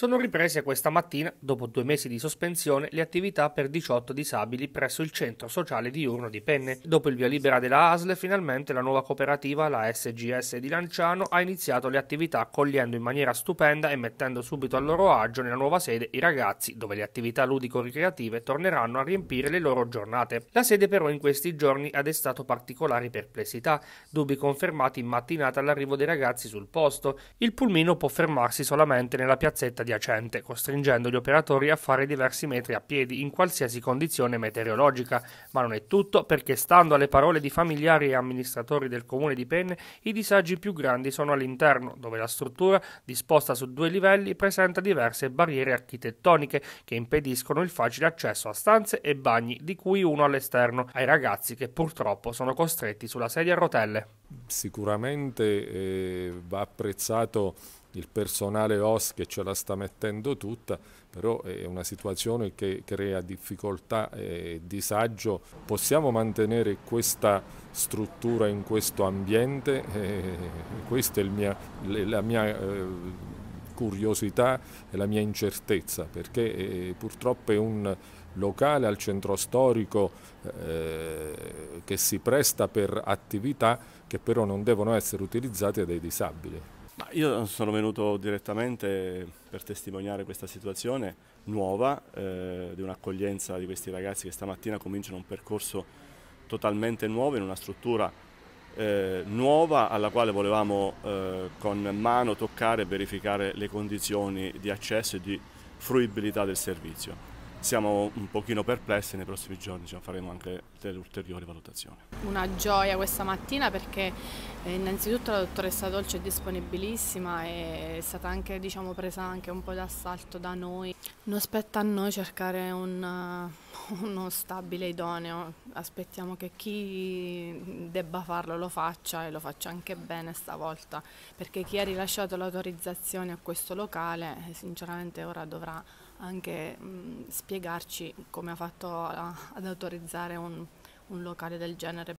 Sono riprese questa mattina, dopo due mesi di sospensione, le attività per 18 disabili presso il centro sociale diurno di Penne. Dopo il via libera della ASL, finalmente la nuova cooperativa, la SGS di Lanciano, ha iniziato le attività accogliendo in maniera stupenda e mettendo subito a loro agio nella nuova sede i ragazzi, dove le attività ludico-ricreative torneranno a riempire le loro giornate. La sede però in questi giorni ha destato particolari perplessità, dubbi confermati in mattinata all'arrivo dei ragazzi sul posto. Il pulmino può fermarsi solamente nella piazzetta di adiacente, costringendo gli operatori a fare diversi metri a piedi in qualsiasi condizione meteorologica. Ma non è tutto, perché stando alle parole di familiari e amministratori del comune di Penne, i disagi più grandi sono all'interno, dove la struttura, disposta su due livelli, presenta diverse barriere architettoniche che impediscono il facile accesso a stanze e bagni, di cui uno all'esterno, ai ragazzi che purtroppo sono costretti sulla sedia a rotelle. Sicuramente eh, va apprezzato il personale OS che ce la sta mettendo tutta, però è una situazione che crea difficoltà e disagio. Possiamo mantenere questa struttura in questo ambiente? Eh, questa è mia, la mia eh, curiosità e la mia incertezza, perché eh, purtroppo è un locale al centro storico eh, che si presta per attività che però non devono essere utilizzate dai disabili io sono venuto direttamente per testimoniare questa situazione nuova eh, di un'accoglienza di questi ragazzi che stamattina cominciano un percorso totalmente nuovo in una struttura eh, nuova alla quale volevamo eh, con mano toccare e verificare le condizioni di accesso e di fruibilità del servizio siamo un pochino perplessi e nei prossimi giorni diciamo, faremo anche delle ulteriori valutazioni. Una gioia questa mattina perché eh, innanzitutto la dottoressa Dolce è disponibilissima e è stata anche diciamo, presa anche un po' d'assalto da noi. Non spetta a noi cercare un uno stabile idoneo, aspettiamo che chi debba farlo lo faccia e lo faccia anche bene stavolta, perché chi ha rilasciato l'autorizzazione a questo locale eh, sinceramente ora dovrà anche mh, spiegarci come ha fatto a, ad autorizzare un, un locale del genere.